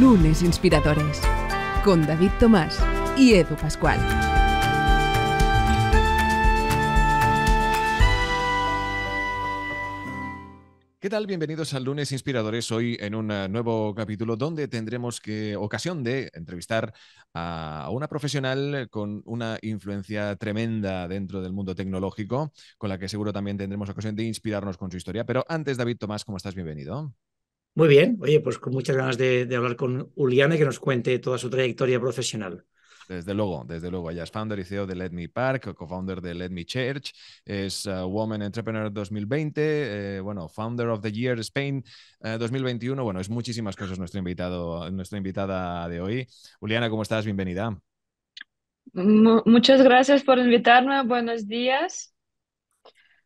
Lunes Inspiradores con David Tomás y Edu Pascual. ¿Qué tal? Bienvenidos al Lunes Inspiradores, hoy en un eh, nuevo capítulo donde tendremos que, ocasión de entrevistar a una profesional con una influencia tremenda dentro del mundo tecnológico, con la que seguro también tendremos ocasión de inspirarnos con su historia. Pero antes, David Tomás, ¿cómo estás? Bienvenido. Muy bien, oye, pues con muchas ganas de, hablar con Uliana y que nos cuente toda su trayectoria profesional. Desde luego, desde luego. Ella es founder y CEO de Let Me Park, co-founder de Let Me Church, es eh, Woman Entrepreneur 2020, eh, bueno, Founder of the Year Spain 2021. Eh, bueno, es muchísimas cosas nuestro invitado, nuestra invitada de hoy. Uliana, ¿cómo estás? Bienvenida. muchas gracias por invitarme. Buenos días.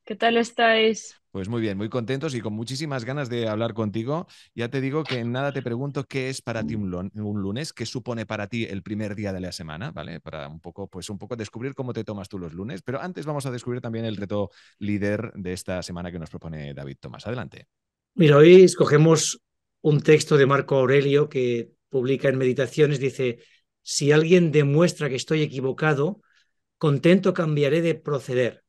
¿Qué tal estáis? Pues muy bien, muy contentos y con muchísimas ganas de hablar contigo. Ya te digo que en nada te pregunto qué es para ti un, lunes, qué supone para ti el primer día de la semana, ¿vale? Para un poco, pues un poco descubrir cómo te tomas tú los lunes, pero antes vamos a descubrir también el reto líder de esta semana que nos propone David Tomás. Adelante. Mira, hoy escogemos un texto de Marco Aurelio que publica en Meditaciones, dice, si alguien demuestra que estoy equivocado, contento cambiaré de proceder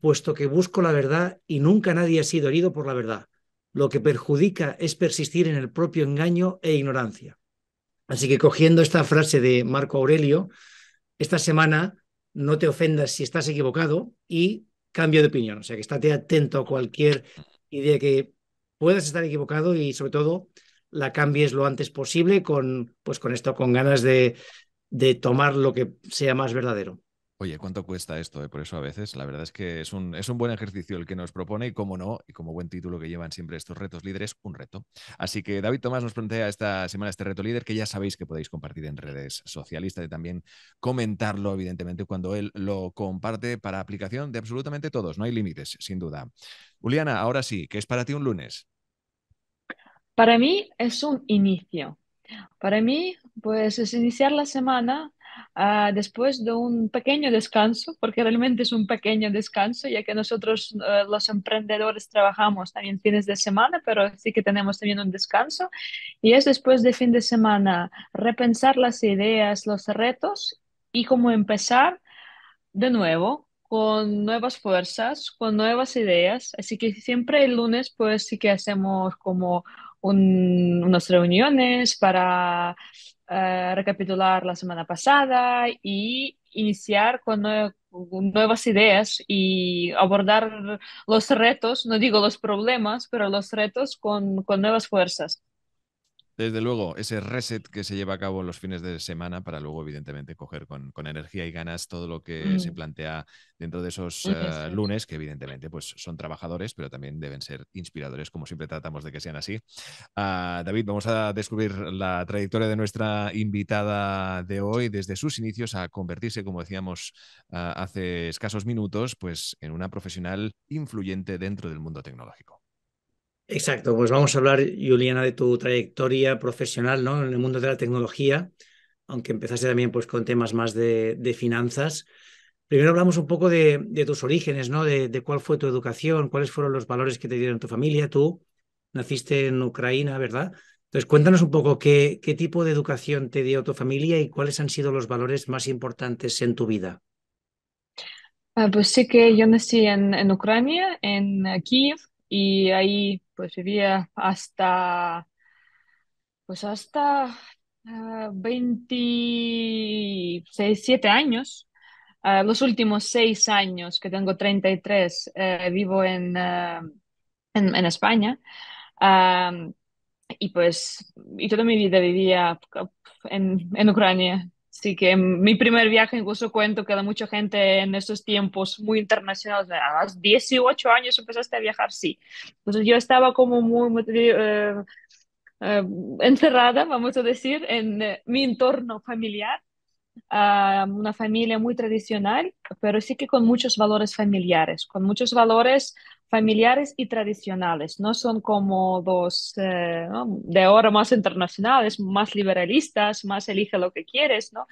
puesto que busco la verdad y nunca nadie ha sido herido por la verdad. Lo que perjudica es persistir en el propio engaño e ignorancia. Así que cogiendo esta frase de Marco Aurelio, esta semana no te ofendas si estás equivocado y cambio de opinión. O sea, que estate atento a cualquier idea que puedas estar equivocado y sobre todo la cambies lo antes posible con, pues con esto, con ganas de tomar lo que sea más verdadero. Oye, ¿cuánto cuesta esto? Eh, por eso a veces la verdad es que es un, es un buen ejercicio el que nos propone y como no, y como buen título que llevan siempre estos retos líderes, un reto. Así que David Tomás nos plantea esta semana este reto líder que ya sabéis que podéis compartir en redes socialistas y también comentarlo, evidentemente, cuando él lo comparte para aplicación de absolutamente todos. No hay límites, sin duda. Juliana, ahora sí, ¿qué es para ti un lunes? Para mí es un inicio. Para mí, pues es iniciar la semana Ah, después de un pequeño descanso, porque realmente es un pequeño descanso, ya que nosotros eh, los emprendedores trabajamos también fines de semana, pero sí que tenemos también un descanso, y es después de fin de semana repensar las ideas, los retos y cómo empezar de nuevo con nuevas fuerzas, con nuevas ideas. Así que siempre el lunes pues sí que hacemos como unas reuniones para eh, recapitular la semana pasada y iniciar con nuevas ideas y abordar los retos, no digo los problemas, pero los retos con nuevas fuerzas. Desde luego, ese reset que se lleva a cabo los fines de semana para luego, evidentemente, coger con, energía y ganas todo lo que se mm. plantea dentro de esos eh, lunes, que evidentemente pues, son trabajadores, pero también deben ser inspiradores, como siempre tratamos de que sean así. Ah, David, vamos a descubrir la trayectoria de nuestra invitada de hoy, desde sus inicios a convertirse, como decíamos ah, hace escasos minutos, pues, en una profesional influyente dentro del mundo tecnológico. Exacto, pues vamos a hablar, Juliana, de tu trayectoria profesional ¿no? en el mundo de la tecnología, aunque empezaste también pues, con temas más de, finanzas. Primero hablamos un poco de, tus orígenes, ¿no? De, cuál fue tu educación, cuáles fueron los valores que te dieron tu familia. Tú naciste en Ucrania, ¿verdad? Entonces, cuéntanos un poco qué, qué tipo de educación te dio tu familia y cuáles han sido los valores más importantes en tu vida. Ah, pues sí que yo nací en, en Ucrania, en eh, Kiev, y ahí pues vivía hasta pues hasta ah, años. Ah, los últimos seis años, que tengo 33, eh, vivo ah, en, en, España. y pues, toda mi vida vivía en, en Ucrania. Así que mi primer viaje, incluso cuento que mucha gente en estos tiempos muy internacionales, a los 18 años empezaste a viajar, sí. Entonces yo estaba como muy, eh, eh, encerrada, vamos a decir, en eh, mi entorno familiar, ah, una familia muy tradicional, pero sí que con muchos valores familiares, con muchos valores familiares y tradicionales, no son como dos eh, de ahora más internacionales, más liberalistas, más elige lo que quieres, ¿no?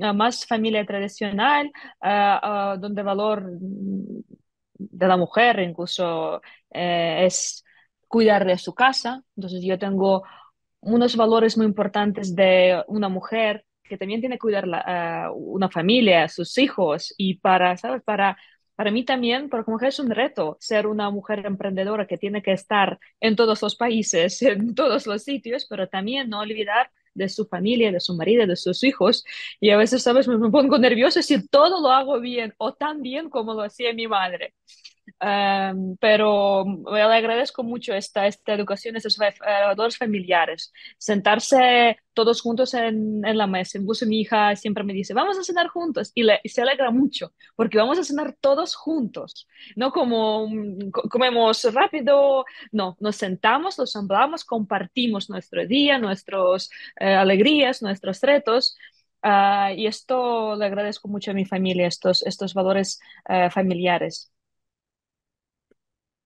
Ah, más familia tradicional, ah, ah, donde valor de la mujer incluso eh, es cuidar de su casa. Entonces yo tengo unos valores muy importantes de una mujer que también tiene que cuidar la, una familia, sus hijos, y para, ¿sabes? para para mí también, porque mujer es un reto ser una mujer emprendedora que tiene que estar en todos los países, en todos los sitios, pero también no olvidar de su familia, de su marido, de sus hijos. Y a veces, ¿sabes? Me, pongo nerviosa si todo lo hago bien o tan bien como lo hacía mi madre pero le agradezco mucho esta, esta educación, estos valores familiares, sentarse todos juntos en, en, la mesa. Incluso mi hija siempre me dice, vamos a cenar juntos y, se alegra mucho porque vamos a cenar todos juntos, no como mm, comemos rápido, no, nos sentamos, nos hablamos, compartimos nuestro día, nuestras eh, alegrías, nuestros retos. Ah, y esto le agradezco mucho a mi familia, estos, estos valores eh, familiares.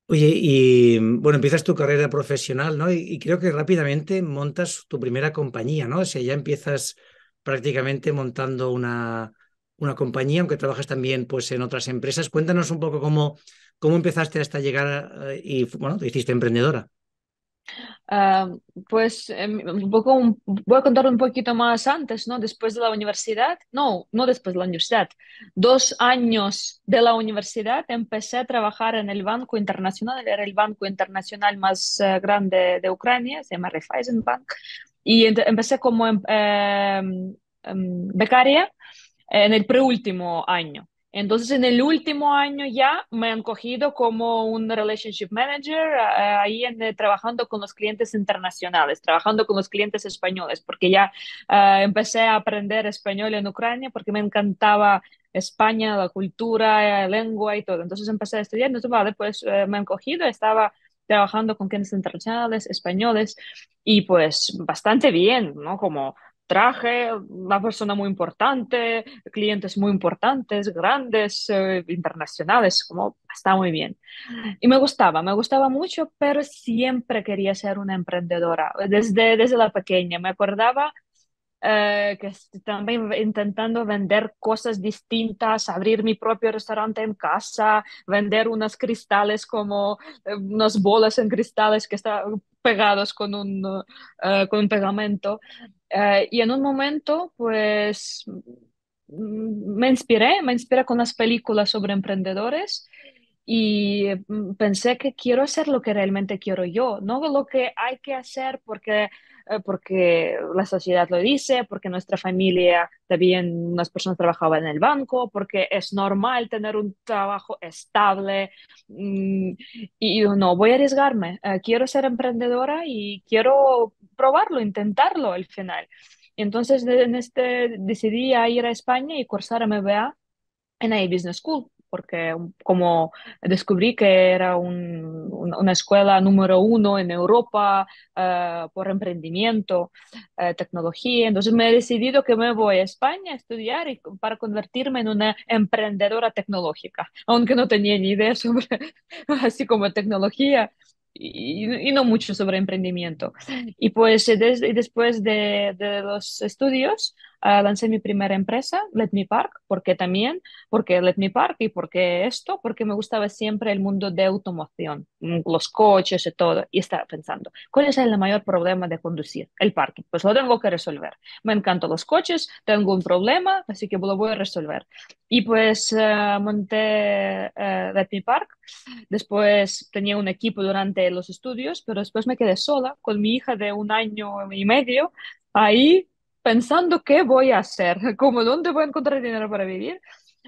Oye, y mm, bueno, empiezas tu carrera profesional, ¿no? Y, creo que rápidamente montas tu primera compañía, ¿no? O sea, ya empiezas prácticamente montando una, una compañía, aunque trabajas también pues, en otras empresas. Cuéntanos un poco cómo, cómo empezaste hasta llegar y, bueno, te hiciste emprendedora. Ah, pues em, voy a contar un poquito más antes, ¿no? Después de la universidad, no, no después de la universidad, dos años de la universidad empecé a trabajar en el Banco Internacional, era el banco internacional más eh, grande de Ucrania, se llama Bank y empecé como em, em, becaria en el preúltimo año. Entonces, en el último año ya me han cogido como un relationship manager ahí en, eh, trabajando con los clientes internacionales, trabajando con los clientes españoles, porque ya ah, empecé a aprender español en Ucrania porque me encantaba España, la cultura, eh, la lengua y todo. Entonces empecé a estudiar, entonces, vale, pues eh, me han cogido, estaba trabajando con clientes internacionales, españoles, y pues bastante bien, ¿no? Como traje, una persona muy importante, clientes muy importantes, grandes, eh, internacionales, como está muy bien. Y me gustaba, me gustaba mucho, pero siempre quería ser una emprendedora, desde, desde la pequeña. Me acordaba eh, que también intentando vender cosas distintas, abrir mi propio restaurante en casa, vender unos cristales como eh, unas bolas en cristales que están pegados con un, con un pegamento. Eh, y en un momento, pues, mm, me inspiré, me inspiré con las películas sobre emprendedores y mm, pensé que quiero hacer lo que realmente quiero yo, no lo que hay que hacer porque eh, porque la sociedad lo dice, porque nuestra familia también, unas personas trabajaban en el banco, porque es normal tener un trabajo estable. Mm, y no, voy a arriesgarme, eh, quiero ser emprendedora y quiero probarlo, intentarlo al final. entonces en este, decidí ir a España y cursar MBA en la Business School porque como descubrí que era una escuela número uno en Europa eh, por emprendimiento, eh, tecnología, entonces me he decidido que me voy a España a estudiar y, para convertirme en una emprendedora tecnológica, aunque no tenía ni idea sobre así como tecnología. Y, no mucho sobre emprendimiento. Y pues eh, después de, de los estudios, Ah, lancé mi primera empresa, Let Me Park, porque también, porque Let Me Park y porque esto, porque me gustaba siempre el mundo de automoción, mm, los coches y todo, y estaba pensando, ¿cuál es el mayor problema de conducir? El parking, pues lo tengo que resolver. Me encantan los coches, tengo un problema, así que lo voy a resolver. Y pues eh, monté eh, Let Me Park, después tenía un equipo durante los estudios, pero después me quedé sola con mi hija de un año y medio ahí pensando qué voy a hacer, cómo, dónde voy a encontrar dinero para vivir,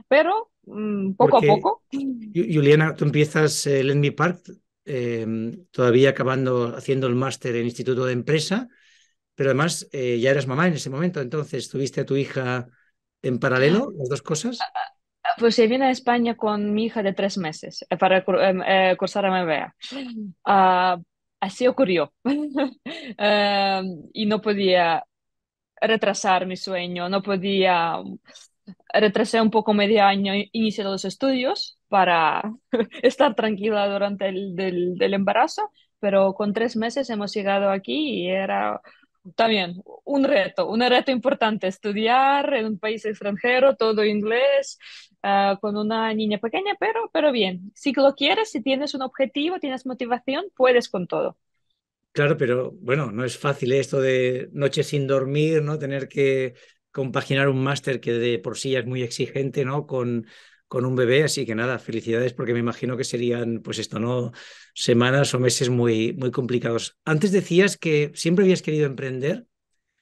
pero mm, poco a poco. Juliana, tú empiezas el Enmi Park eh, todavía acabando haciendo el máster en Instituto de Empresa, pero además eh, ya eras mamá en ese momento, entonces tuviste a tu hija en paralelo, ah, las dos cosas. Ah, ah, pues se viene a España con mi hija de tres meses eh, para em, eh, cursar MBA. así ocurrió. Em, y no podía retrasar mi sueño, no podía, retrasé un poco medio año inicio los estudios para estar tranquila durante el del, embarazo, pero con tres meses hemos llegado aquí y era también un reto, un reto importante, estudiar en un país extranjero, todo inglés, ah, con una niña pequeña, pero, pero bien, si lo quieres, si tienes un objetivo, tienes motivación, puedes con todo. Claro, pero bueno, no es fácil ¿eh? esto de noches sin dormir, ¿no? Tener que compaginar un máster que de por sí ya es muy exigente, ¿no? Con, con un bebé, así que nada, felicidades porque me imagino que serían, pues esto, ¿no? Semanas o meses muy, muy complicados. Antes decías que siempre habías querido emprender,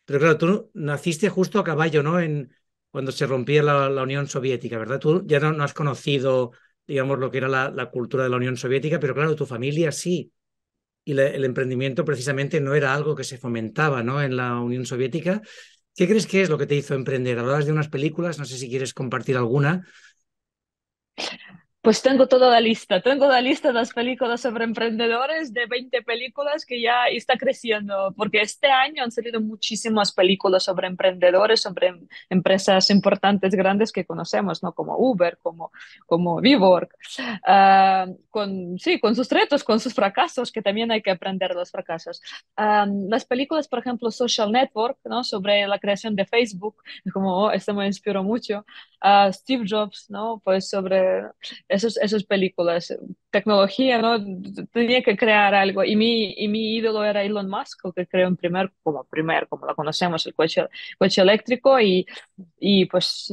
pero claro, tú naciste justo a caballo, ¿no? En, cuando se rompía la, Unión Soviética, ¿verdad? Tú ya no, no, has conocido, digamos, lo que era la cultura de la Unión Soviética, pero claro, tu familia sí y el emprendimiento precisamente no era algo que se fomentaba ¿no? en la Unión Soviética. ¿Qué crees que es lo que te hizo emprender? Hablabas de unas películas, no sé si quieres compartir alguna. Pues tengo toda la lista, tengo la lista de las películas sobre emprendedores, de 20 películas que ya está creciendo, porque este año han salido muchísimas películas sobre emprendedores, sobre em, empresas importantes, grandes que conocemos, ¿no? Como Uber, como, como Viborg, ah, con, sí, con sus retos, con sus fracasos, que también hay que aprender los fracasos. Ah, las películas, por ejemplo, Social Network, ¿no? Sobre la creación de Facebook, como este me inspiró mucho. a ah, Steve Jobs, ¿no? Pues sobre esas, esas películas eh, tecnología, ¿no? Tenía que crear algo. Y mi, y mi ídolo era Elon Musk, que creó en primer, como primer, como lo conocemos, el coche, coche eléctrico. Y, y pues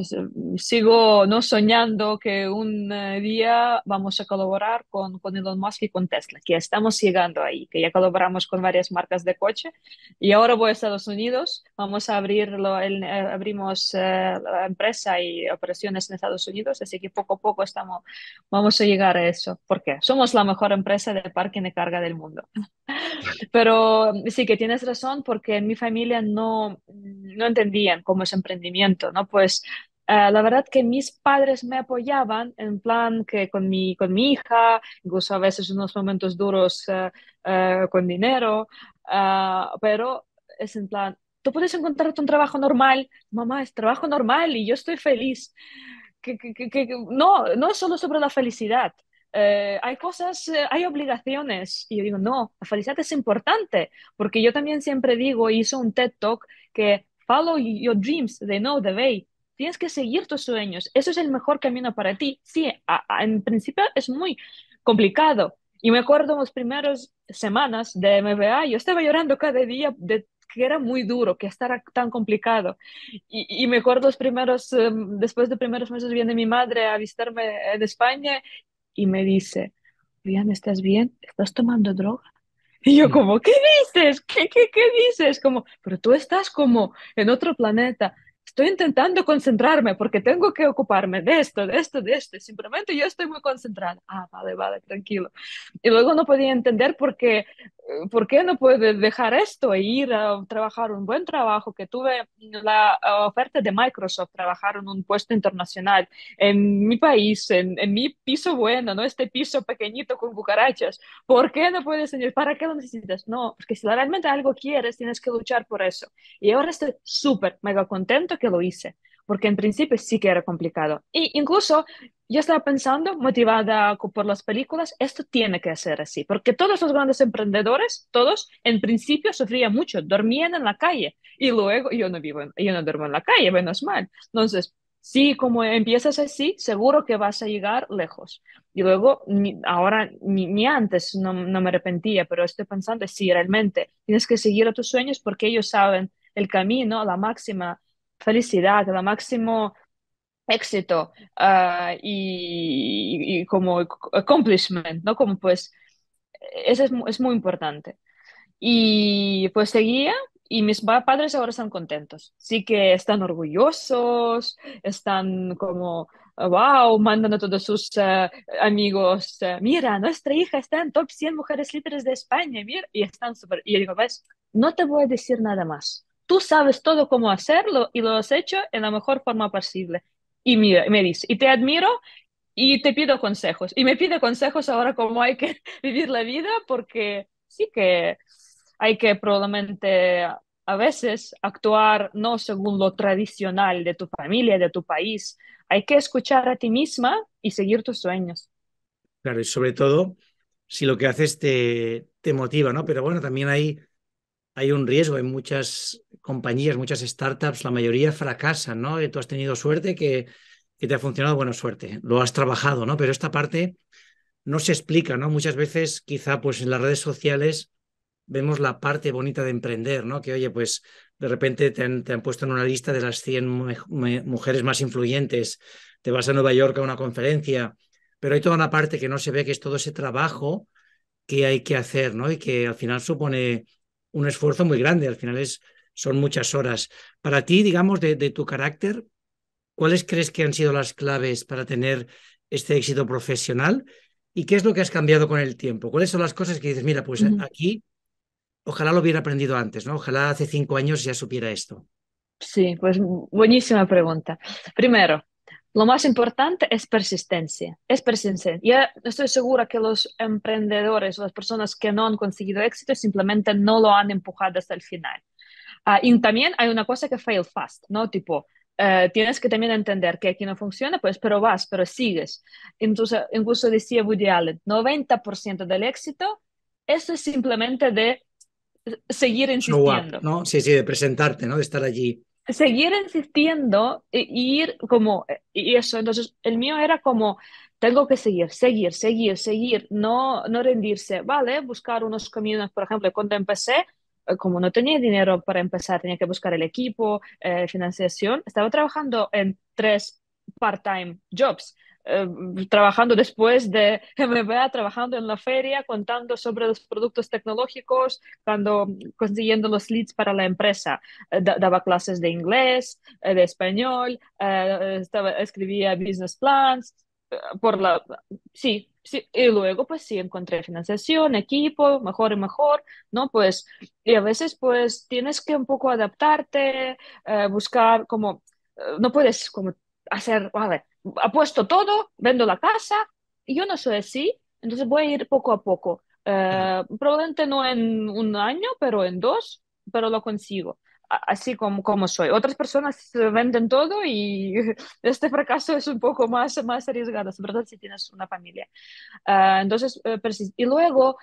sigo no soñando que un eh, día vamos a colaborar con, con Elon Musk y con Tesla, que estamos llegando ahí, que ya colaboramos con varias marcas de coche. Y ahora voy a Estados Unidos, vamos a abrirlo, eh, abrimos eh, la empresa y operaciones en Estados Unidos, así que poco a poco estamos, vamos a llegar a eso. ¿Por qué? somos la mejor empresa de parking de carga del mundo. Pero sí que tienes razón porque en mi familia no, entendían cómo es emprendimiento, ¿no? Pues eh, la verdad que mis padres me apoyaban en plan que con mi, con mi hija, incluso a veces unos momentos duros eh, eh, con dinero, pero es en plan, tú puedes encontrarte un trabajo normal, mamá, es trabajo normal y yo estoy feliz. no, no es solo sobre la felicidad, eh, hay cosas, eh, hay obligaciones. Y yo digo, no, la felicidad es importante, porque yo también siempre digo, hice un TED Talk que follow your dreams, they know the way. Tienes que seguir tus sueños, eso es el mejor camino para ti. Sí, en principio es muy complicado. Y me acuerdo en las primeras semanas de MBA, yo estaba llorando cada día de que era muy duro, que estar tan complicado. Y, me acuerdo los primeros, em, después de primeros meses viene mi madre a visitarme en España y me dice, Diana, ¿estás bien? ¿Estás tomando droga? Y yo como, ¿qué dices? ¿Qué, qué, qué dices? Como, pero tú estás como en otro planeta. Estoy intentando concentrarme porque tengo que ocuparme de esto, de esto, de esto. Simplemente yo estoy muy concentrada. Ah, vale, vale, tranquilo. Y luego no podía entender porque eh, ¿por qué no puedes dejar esto e ir a trabajar un buen trabajo? Que tuve la eh, oferta de Microsoft, trabajar en un puesto internacional en mi país, en, mi piso bueno, no este piso pequeñito con cucarachas. ¿Por qué no puedes señor ¿Para qué lo necesitas? No, porque si realmente algo quieres, tienes que luchar por eso. Y ahora estoy súper, mega contento que lo hice porque en principio sí que era complicado. y incluso yo estaba pensando, motivada por las películas, esto tiene que ser así, porque todos los grandes emprendedores, todos en principio sufrían mucho, dormían en la calle y luego yo no vivo, yo no duermo en la calle, menos mal. Entonces, Sí, como empiezas así, seguro que vas a llegar lejos. Y luego, ahora ni, antes no, me arrepentía, pero estoy pensando, sí, realmente tienes que seguir a tus sueños porque ellos saben el camino, la máxima felicidad, el máximo éxito ah, y, como accomplishment, ¿no? Como pues, eso es, muy importante. Y pues seguía y mis padres ahora están contentos. Sí que están orgullosos, están como, wow, mandan a todos sus ah, amigos, ah, mira, nuestra hija está en top 100 mujeres líderes de España, mira, y están súper, y yo digo, ves, no te voy a decir nada más tú sabes todo cómo hacerlo y lo has hecho en la mejor forma posible. Y me dice, y te admiro y te pido consejos. Y me pide consejos ahora cómo hay que vivir la vida porque sí que hay que probablemente a veces actuar no según lo tradicional de tu familia, de tu país. Hay que escuchar a ti misma y seguir tus sueños. Claro, y sobre todo si lo que haces te, te motiva, ¿no? Pero bueno, también hay hay un riesgo. En muchas compañías, muchas startups, la mayoría fracasan, ¿no? tú has tenido suerte que, te ha funcionado, buena suerte, lo has trabajado, ¿no? Pero esta parte no se explica, ¿no? Muchas veces quizá pues en las redes sociales vemos la parte bonita de emprender, ¿no? Que oye, pues de repente te han, puesto en una lista de las 100 mujeres más influyentes, te vas a Nueva York a una conferencia, pero hay toda una parte que no se ve, que es todo ese trabajo que hay que hacer, ¿no? Y que al final supone un esfuerzo muy grande, al final es, son muchas horas. Para ti, digamos, de, tu carácter, ¿cuáles crees que han sido las claves para tener este éxito profesional? ¿Y qué es lo que has cambiado con el tiempo? ¿Cuáles son las cosas que dices, mira, pues aquí ojalá lo hubiera aprendido antes, ¿no? Ojalá hace cinco años ya supiera esto. Sí, pues buenísima pregunta. Primero, lo más importante es persistencia, es persistencia. Ya estoy segura que los emprendedores, o las personas que no han conseguido éxito, simplemente no lo han empujado hasta el final. Ah, y también hay una cosa que fail fast, ¿no? Tipo, eh, tienes que también entender que aquí no funciona, pues, pero vas, pero sigues. Entonces, incluso decía Woody Allen, 90% del éxito eso es simplemente de eh, seguir insistiendo. ¿no? Sí, sí, de presentarte, ¿no? De estar allí seguir insistiendo e ir como, y eso, entonces el mío era como, tengo que seguir, seguir, seguir, seguir, no, no rendirse, ¿vale? Buscar unos caminos, por ejemplo, cuando empecé, eh, como no tenía dinero para empezar, tenía que buscar el equipo, eh, financiación, estaba trabajando en tres part-time jobs. Eh, trabajando después de MBA, trabajando en la feria, contando sobre los productos tecnológicos, cuando, consiguiendo los leads para la empresa. Eh, daba clases de inglés, eh, de español, estaba, escribía business plans, por la, sí, sí, y luego pues sí encontré financiación, equipo, mejor y mejor, ¿no? Pues, y a veces pues tienes que un poco adaptarte, buscar como, no puedes como hacer, vale, apuesto todo, vendo la casa, y yo no soy así, entonces voy a ir poco a poco. Eh, probablemente no en un año, pero en dos, pero lo consigo, así como, como soy. Otras personas venden todo y este fracaso es un poco más, más arriesgado, sobre todo si tienes una familia. Eh, entonces, eh, y luego,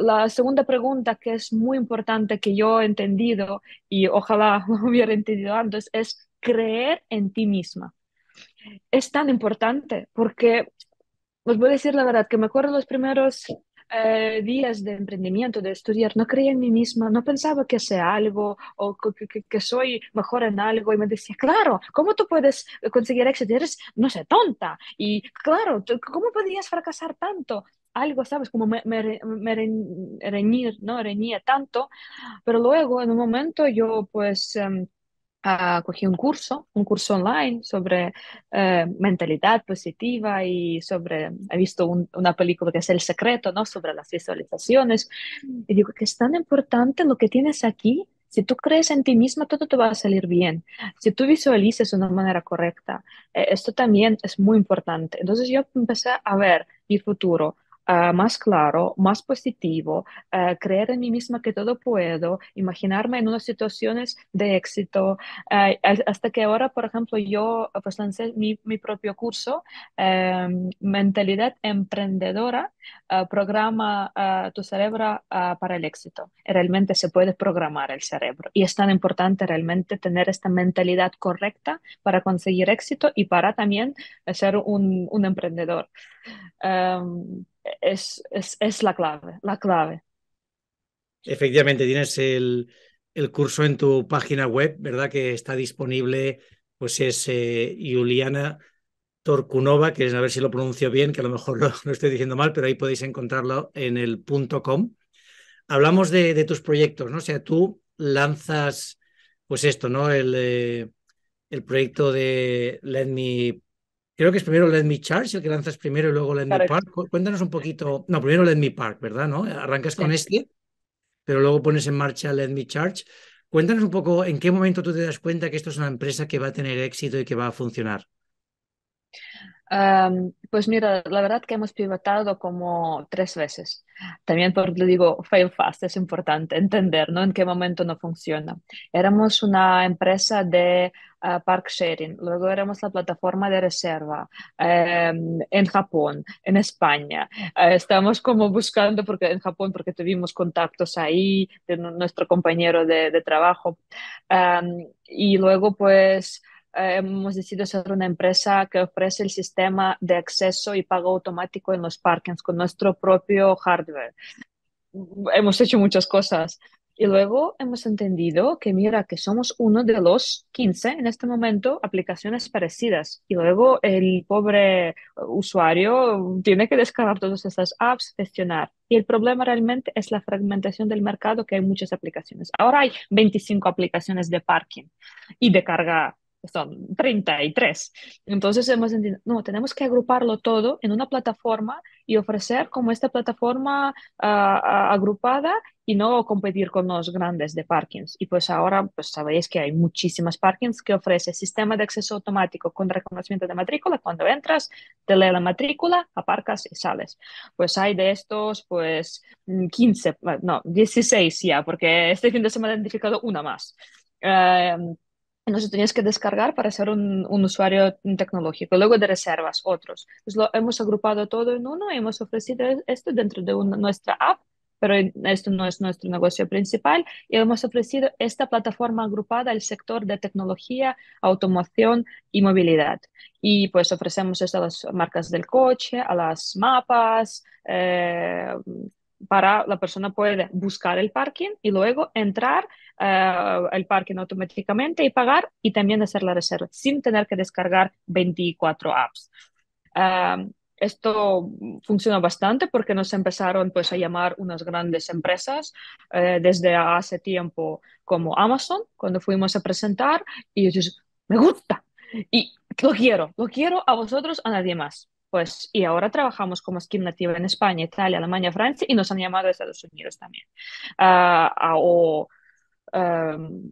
la segunda pregunta que es muy importante que yo he entendido y ojalá lo hubiera entendido antes es creer en ti misma es tan importante porque, os voy a decir la verdad, que me acuerdo los primeros eh, días de emprendimiento, de estudiar, no creía en mí misma, no pensaba que sea algo o que, soy mejor en algo. Y me decía, claro, ¿cómo tú puedes conseguir éxito? Eres, no sé, tonta. Y claro, ¿cómo podías fracasar tanto? Algo, ¿sabes? Como me, me, ¿no? Reñía tanto. Pero luego, en un momento, yo pues... Em, Ah, cogí un curso, un curso online sobre eh, mentalidad positiva y sobre, he visto una película que es El Secreto, ¿no? Sobre las visualizaciones. Mm. Y digo que es tan importante lo que tienes aquí. Si tú crees en ti misma, todo te va a salir bien. Si tú visualizas de una manera correcta, eh, esto también es muy importante. Entonces yo empecé a ver mi futuro, Ah, más claro, más positivo, ah, creer en mí misma que todo puedo, imaginarme en unas situaciones de éxito. Ah, hasta que ahora, por ejemplo, yo pues, lancé mi, mi propio curso, em, Mentalidad Emprendedora, programa tu cerebro para el éxito. Realmente se puede programar el cerebro y es tan importante realmente tener esta mentalidad correcta para conseguir éxito y para también ser un, emprendedor. Em, es, es, la clave, la clave. Efectivamente, tienes el, curso en tu página web, ¿verdad? Que está disponible, pues es eh, Juliana Torcunova que es, a ver si lo pronuncio bien, que a lo mejor lo, estoy diciendo mal, pero ahí podéis encontrarlo en el com. Hablamos de, tus proyectos, ¿no? O sea, tú lanzas, pues esto, ¿no? El, eh, el proyecto de Let Me Creo que es primero Let Me Charge, el que lanzas primero y luego Let Me Park. Cuéntanos un poquito. No, primero Let Me Park, ¿verdad? ¿No? Arrancas con este, pero luego pones en marcha Let Me Charge. Cuéntanos un poco en qué momento tú te das cuenta que esto es una empresa que va a tener éxito y que va a funcionar pues mira, la verdad que hemos pivotado como tres veces. También porque le digo, fail fast, es importante entender ¿no? en qué momento no funciona. Éramos una empresa de ah, park sharing, luego éramos la plataforma de reserva em, en Japón, en España. Ah, estábamos estamos como buscando, porque en Japón, porque tuvimos contactos ahí de nuestro compañero de, trabajo. y luego pues... Eh, hemos decidido ser una empresa que ofrece el sistema de acceso y pago automático en los parkings con nuestro propio hardware. Hemos hecho muchas cosas. Y luego hemos entendido que, mira, que somos uno de los 15 en este momento aplicaciones parecidas. Y luego el pobre usuario tiene que descargar todas esas apps, gestionar. Y el problema realmente es la fragmentación del mercado, que hay muchas aplicaciones. Ahora hay 25 aplicaciones de parking y de carga son 33. Entonces hemos entendido, no, tenemos que agruparlo todo en una plataforma y ofrecer como esta plataforma ah, ah, agrupada y no competir con los grandes de parkings. Y pues ahora, pues sabéis que hay muchísimas parkings que ofrece sistema de acceso automático con reconocimiento de matrícula. Cuando entras, te lee la matrícula, aparcas y sales. Pues hay de estos, pues 15, mm, no, 16 ya, porque este fin de semana he identificado una más. Em, entonces tenías que descargar para ser un, usuario tecnológico. Luego de reservas, otros. Pues lo hemos agrupado todo en uno y hemos ofrecido e-, esto dentro de nuestra app, pero esto no es nuestro negocio principal. Y hemos ofrecido esta plataforma agrupada al sector de tecnología, automoción y movilidad. Y pues ofrecemos esto a las marcas del coche, a las mapas. Eh, para la persona puede buscar el parking y luego entrar eh, el parking automáticamente y pagar y también hacer la reserva sin tener que descargar 24 apps. esto funciona bastante porque nos empezaron pues a llamar unas grandes empresas eh, desde hace tiempo como Amazon cuando fuimos a presentar y ellos me gusta y lo quiero lo quiero a vosotros a nadie más pues y ahora trabajamos como skin nativa en España Italia Alemania Francia y nos han llamado a Estados Unidos también ah, ah, o Em,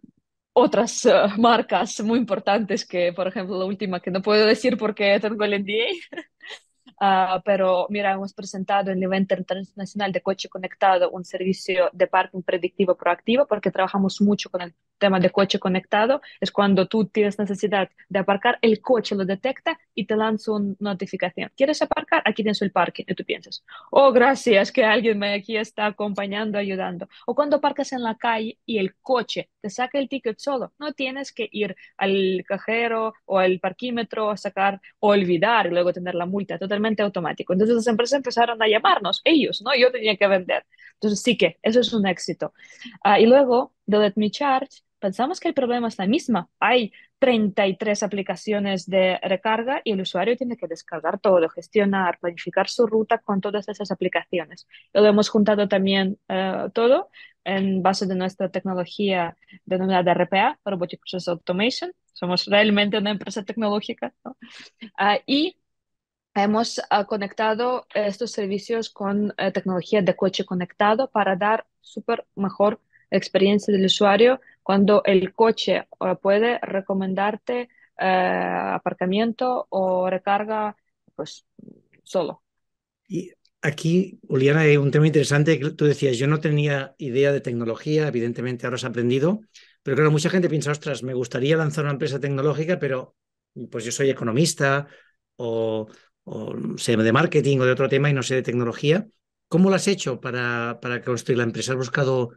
otras eh, marcas muy importantes que, por ejemplo, la última que no puedo decir porque tengo el NDA, pero mira, hemos presentado en el evento internacional de coche conectado un servicio de parking predictivo proactivo porque trabajamos mucho con el tema de coche conectado, es cuando tú tienes necesidad de aparcar, el coche lo detecta y te lanza una notificación. ¿Quieres aparcar? Aquí tienes el parque. Y tú piensas, oh, gracias que alguien me aquí está acompañando, ayudando. O cuando aparcas en la calle y el coche te saca el ticket solo, no tienes que ir al cajero o al parquímetro a sacar o olvidar y luego tener la multa, totalmente automático. Entonces las empresas empezaron a llamarnos, ellos, ¿no? Yo tenía que vender. Entonces sí que eso es un éxito. Ah, y luego, de Let Me Charge, pensamos que el problema es la misma. Hay 33 aplicaciones de recarga y el usuario tiene que descargar todo, gestionar, planificar su ruta con todas esas aplicaciones. lo hemos juntado también eh, todo en base de nuestra tecnología denominada RPA, Robotic Process Automation. Somos realmente una empresa tecnológica. Ah, y hemos ah, conectado estos servicios con eh, tecnología de coche conectado para dar súper mejor experiencia del usuario cuando el coche puede recomendarte eh, aparcamiento o recarga pues solo. Y aquí, Juliana, hay un tema interesante que tú decías, yo no tenía idea de tecnología, evidentemente ahora has aprendido, pero claro, mucha gente piensa, ostras, me gustaría lanzar una empresa tecnológica, pero pues yo soy economista o, o sé de marketing o de otro tema y no sé de tecnología. ¿Cómo lo has hecho para, para construir la empresa? ¿Has buscado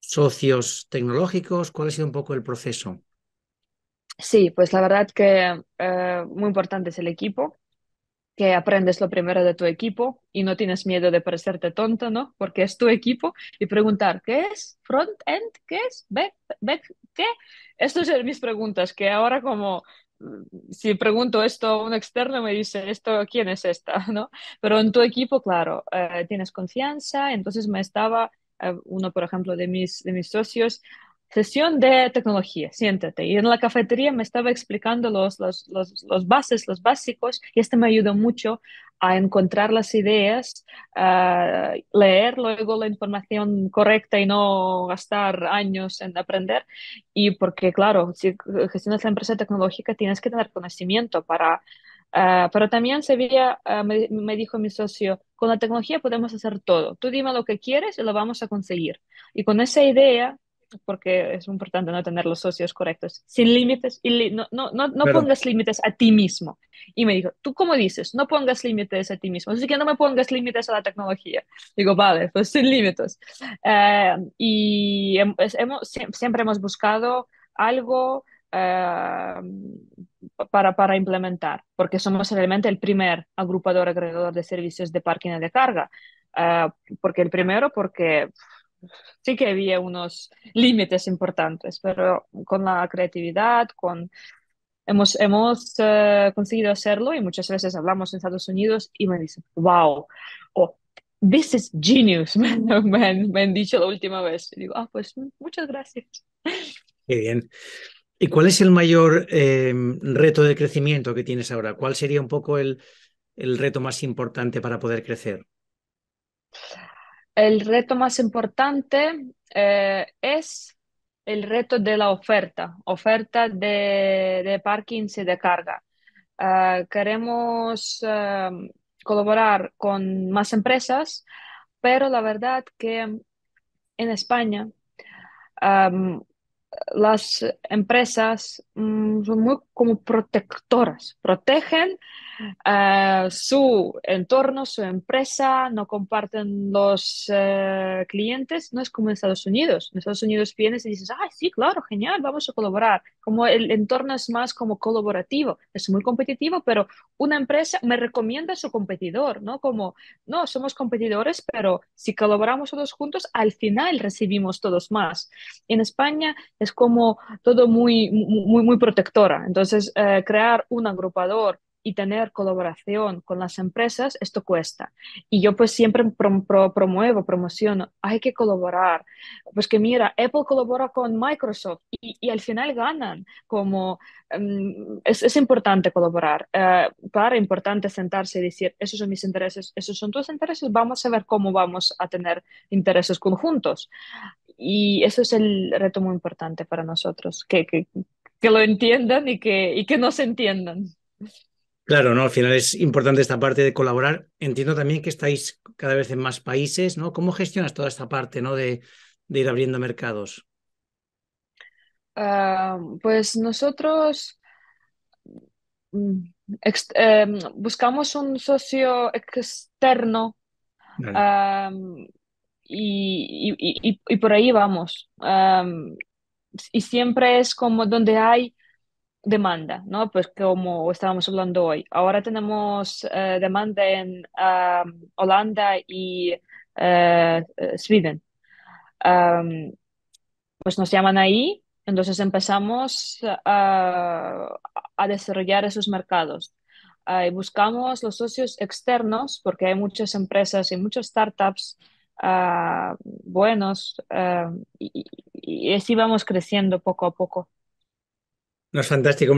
socios tecnológicos? ¿Cuál ha sido un poco el proceso? Sí, pues la verdad que eh, muy importante es el equipo, que aprendes lo primero de tu equipo y no tienes miedo de parecerte tonto, ¿no? Porque es tu equipo y preguntar, ¿qué es front-end? ¿Qué es back, back? ¿Qué? Estas son mis preguntas, que ahora como mm, si pregunto esto a un externo me dice, ¿esto quién es esta? ¿no? Pero en tu equipo, claro, eh, tienes confianza, entonces me estaba eh, uno, por ejemplo, de mis, de mis socios, sesión de tecnología, siéntate. Y en la cafetería me estaba explicando los, los, los, los bases, los básicos, y esto me ayudó mucho a encontrar las ideas, leer luego la información correcta y no gastar años en aprender. Y porque, claro, si gestionas la empresa tecnológica, tienes que tener conocimiento para Ah, pero también se veía, ah, me, dijo mi socio, con la tecnología podemos hacer todo. Tú dime lo que quieres y lo vamos a conseguir. Y con esa idea, porque es importante no tener los socios correctos, sin límites, y no, no, no, pongas límites a ti mismo. Y me dijo, tú cómo dices, no pongas límites a ti mismo, así que no me pongas límites a la tecnología. Digo, vale, pues sin límites. Ah, y hemos, siempre hemos buscado algo para, para implementar, porque somos realmente el primer agrupador agregador de servicios de parking de carga. Ah, porque el primero, porque sí que había unos límites importantes, pero con la creatividad, con hemos, hemos eh, conseguido hacerlo y muchas veces hablamos en Estados Unidos y me dicen, wow, oh, this is genius, me, me han dicho la última vez. Y digo, ah, pues muchas gracias. Muy bien. ¿Y cuál es el mayor eh, reto de crecimiento que tienes ahora? ¿Cuál sería un poco el, reto más importante para poder crecer? El reto más importante eh, es el reto de la oferta, oferta de, de parkings y de carga. Eh, queremos colaborar con más empresas, pero la verdad que en España las empresas mm, son muy como protectoras, protegen eh, su entorno, su empresa, no comparten los eh, clientes, no es como en Estados Unidos. En Estados Unidos vienes y dices, ay sí, claro, genial, vamos a colaborar. Como el entorno es más como colaborativo, es muy competitivo, pero una empresa me recomienda a su competidor, ¿no? Como, no, somos competidores, pero si colaboramos todos juntos, al final recibimos todos más. En España es como todo muy, muy, muy protectora. Entonces, eh, crear un agrupador y tener colaboración con las empresas, esto cuesta. Y yo pues siempre promuevo, promociono, hay que colaborar. Pues que mira, Apple colabora con Microsoft y, al final ganan. Como em, es, importante colaborar. para eh, importante sentarse y decir, esos son mis intereses, esos son tus intereses, vamos a ver cómo vamos a tener intereses conjuntos. Y eso es el reto muy importante para nosotros, que, que, lo entiendan y que, y que nos entiendan. Claro, ¿no? Al final es importante esta parte de colaborar. Entiendo también que estáis cada vez en más países, ¿no? ¿Cómo gestionas toda esta parte, ¿no? De, ir abriendo mercados. Ah, pues nosotros mm, em, buscamos un socio externo y, y, y, y por ahí vamos. y siempre es como donde hay demanda, ¿no? Pues como estábamos hablando hoy. Ahora tenemos eh, demanda en Holanda y Suecia. Eh, eh, Sweden. pues nos llaman ahí, entonces empezamos a, ah, a desarrollar esos mercados. buscamos los socios externos porque hay muchas empresas y muchas startups Ah, buenos ah, y, así vamos creciendo poco a poco. No es fantástico,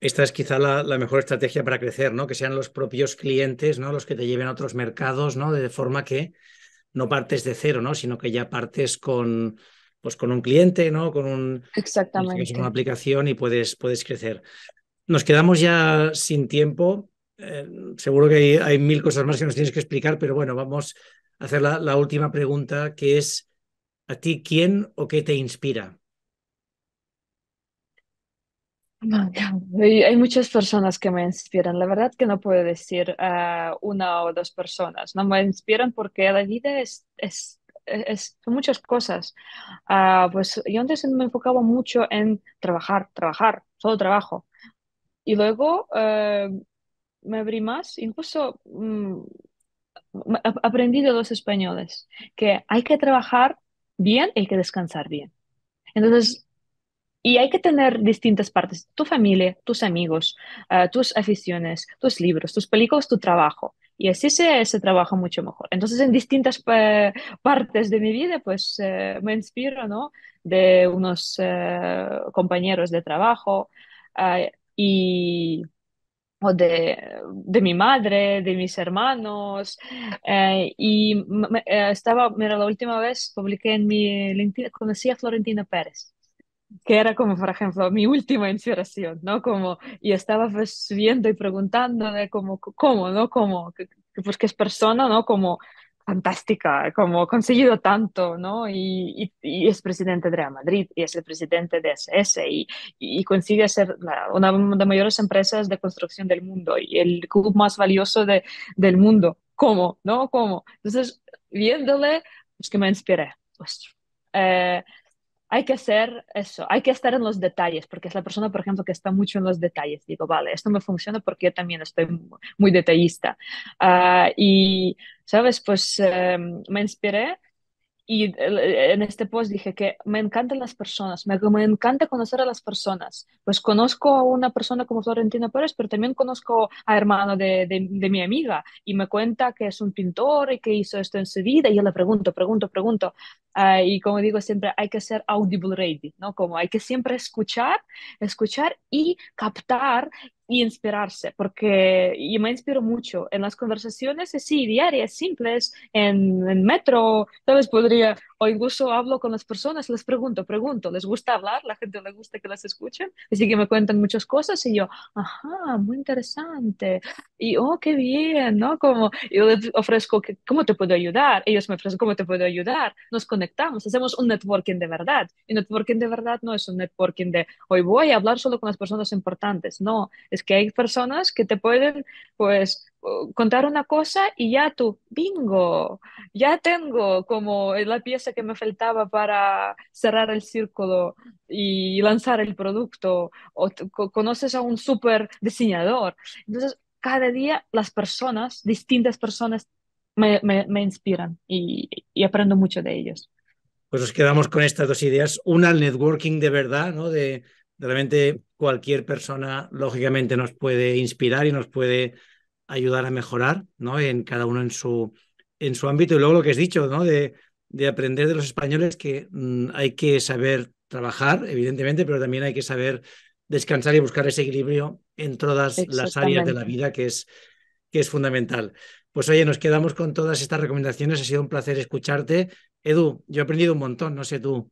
Esta es quizá la, mejor estrategia para crecer, ¿no? Que sean los propios clientes, ¿no? Los que te lleven a otros mercados, ¿no? De forma que no partes de cero, ¿no? Sino que ya partes con, pues con un cliente, ¿no? Con un, este una aplicación y puedes, puedes crecer. Nos quedamos ya sin tiempo. Eh, seguro que hay, hay, mil cosas más que nos tienes que explicar, pero bueno, vamos hacer la, última pregunta, que es, ¿a ti quién o qué te inspira? Hay muchas personas que me inspiran. La verdad que no puedo decir ah, una o dos personas. No me inspiran porque la vida es, es, muchas cosas. Ah, pues yo antes me enfocaba mucho en trabajar, trabajar, solo trabajo. Y luego eh, me abrí más, incluso mm, aprendí de los españoles que hay que trabajar bien y hay que descansar bien. Entonces, y hay que tener distintas partes, tu familia, tus amigos, ah, tus aficiones, tus libros, tus películas, tu trabajo. Y así se, se trabaja mucho mejor. Entonces, en distintas eh, partes de mi vida, pues eh, me inspiro, ¿no? De unos eh, compañeros de trabajo ah, y de, mi madre, de mis hermanos. Eh, y eh, estaba, mira, la última vez publiqué en mi LinkedIn, conocí a Florentina Pérez que era como, por ejemplo, mi última inspiración, ¿no? Como, y estaba subiendo pues, y preguntándole, como, ¿cómo, no? Como, pues que es persona, ¿no? Como fantástica, como conseguido tanto, ¿no? Y, es presidente de Real Madrid y es el presidente de SS y, y consigue ser una de las mayores empresas de construcción del mundo y el club más valioso del mundo. ¿Cómo? ¿No? ¿Cómo? Entonces, viéndole, pues que me inspiré. Pues, eh, hay que hacer eso, hay que estar en los detalles, porque es la persona, por ejemplo, que está mucho en los detalles. Digo, vale, esto me funciona porque yo también estoy muy detallista. Ah, y, ¿sabes? Pues em, me inspiré y eh, en este post dije que me encantan las personas, me, me, encanta conocer a las personas. Pues conozco a una persona como Florentina Pérez, pero también conozco a hermano de, de, mi amiga y me cuenta que es un pintor y que hizo esto en su vida y yo le pregunto, pregunto, pregunto. Ah, y como digo siempre, hay que ser audible ready, ¿no? Como hay que siempre escuchar, escuchar y captar y inspirarse, porque yo me inspiro mucho en las conversaciones eh, sí diarias, simples, en, el metro, tal vez podría, hoy incluso hablo con las personas, les pregunto, pregunto, les gusta hablar, la gente le gusta que las escuchen, así que me cuentan muchas cosas y yo, ajá, muy interesante, y oh, qué bien, ¿no? Como yo les ofrezco, ¿cómo te puedo ayudar? Ellos me ofrecen, ¿cómo te puedo ayudar? Nos conectamos, hacemos un networking de verdad, y networking de verdad no es un networking de hoy voy a hablar solo con las personas importantes, no es que hay personas que te pueden, pues, contar una cosa y ya tú, bingo, ya tengo como la pieza que me faltaba para cerrar el círculo y lanzar el producto, o conoces a un super diseñador. Entonces, cada día las personas, distintas personas, me, inspiran y, aprendo mucho de ellos pues nos quedamos con estas dos ideas. Una, al networking de verdad, ¿no? De, Realmente cualquier persona, lógicamente, nos puede inspirar y nos puede ayudar a mejorar, ¿no? En cada uno en su, en su ámbito. Y luego lo que has dicho, ¿no? De, de aprender de los españoles que mm, hay que saber trabajar, evidentemente, pero también hay que saber descansar y buscar ese equilibrio en todas las áreas de la vida, que es, que es fundamental. Pues oye, nos quedamos con todas estas recomendaciones. Ha sido un placer escucharte. Edu, yo he aprendido un montón, no sé tú.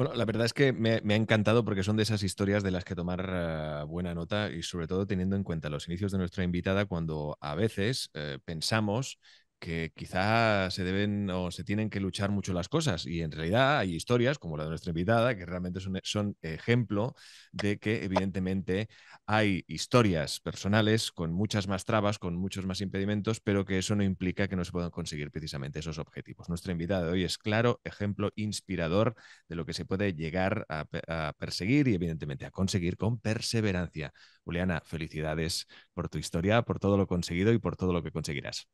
Bueno, la verdad es que me, ha encantado porque son de esas historias de las que tomar eh, buena nota y sobre todo teniendo en cuenta los inicios de nuestra invitada cuando a veces eh, pensamos que quizás se deben o se tienen que luchar mucho las cosas. Y en realidad hay historias, como la de nuestra invitada, que realmente son, ejemplo de que evidentemente hay historias personales con muchas más trabas, con muchos más impedimentos, pero que eso no implica que no se puedan conseguir precisamente esos objetivos. Nuestra invitada de hoy es claro ejemplo inspirador de lo que se puede llegar a perseguir y evidentemente a conseguir con perseverancia. Juliana, felicidades por tu historia, por todo lo conseguido y por todo lo que conseguirás.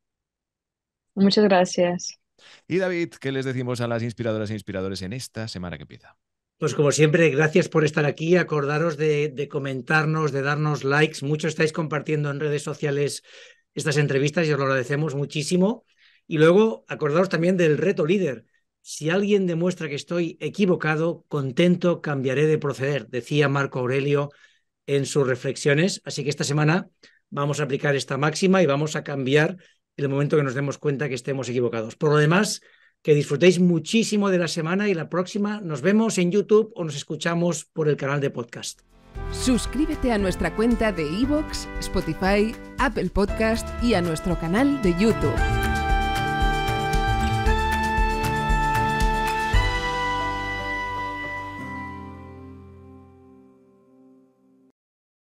Muchas gracias. Y David, ¿qué les decimos a las inspiradoras e inspiradores en esta semana que empieza? Pues como siempre, gracias por estar aquí. Acordaros de, comentarnos, de darnos likes. Mucho estáis compartiendo en redes sociales estas entrevistas y os lo agradecemos muchísimo. Y luego, acordaros también del reto líder. Si alguien demuestra que estoy equivocado, contento, cambiaré de proceder, decía Marco Aurelio en sus reflexiones. Así que esta semana vamos a aplicar esta máxima y vamos a cambiar el momento que nos demos cuenta que estemos equivocados. Por lo demás, que disfrutéis muchísimo de la semana y la próxima nos vemos en YouTube o nos escuchamos por el canal de podcast. Suscríbete a nuestra cuenta de Evox, Spotify, Apple Podcast y a nuestro canal de YouTube.